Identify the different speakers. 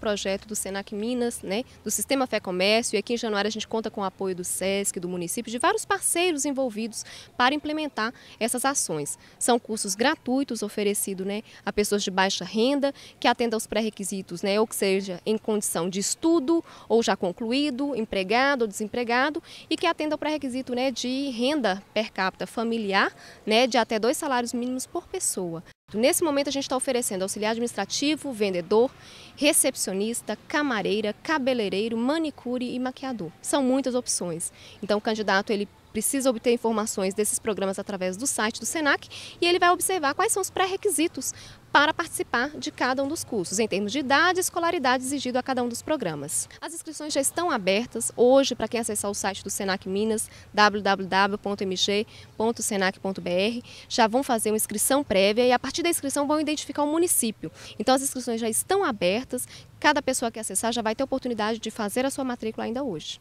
Speaker 1: projeto do Senac Minas, né, do Sistema Fé Comércio, e aqui em Januário a gente conta com o apoio do SESC, do município, de vários parceiros envolvidos para implementar essas ações. São cursos gratuitos oferecidos né, a pessoas de baixa renda, que atendam aos pré-requisitos, né, ou que seja em condição de estudo, ou já concluído, empregado ou desempregado, e que atendam ao pré-requisito né, de renda per capita familiar, né, de até dois salários mínimos por pessoa. Nesse momento a gente está oferecendo auxiliar administrativo, vendedor recepcionista, camareira, cabeleireiro, manicure e maquiador. São muitas opções. Então o candidato ele precisa obter informações desses programas através do site do SENAC e ele vai observar quais são os pré-requisitos para participar de cada um dos cursos, em termos de idade e escolaridade exigido a cada um dos programas. As inscrições já estão abertas hoje para quem acessar o site do Senac Minas, www.mg.senac.br, já vão fazer uma inscrição prévia e a partir da inscrição vão identificar o município. Então as inscrições já estão abertas, cada pessoa que acessar já vai ter oportunidade de fazer a sua matrícula ainda hoje.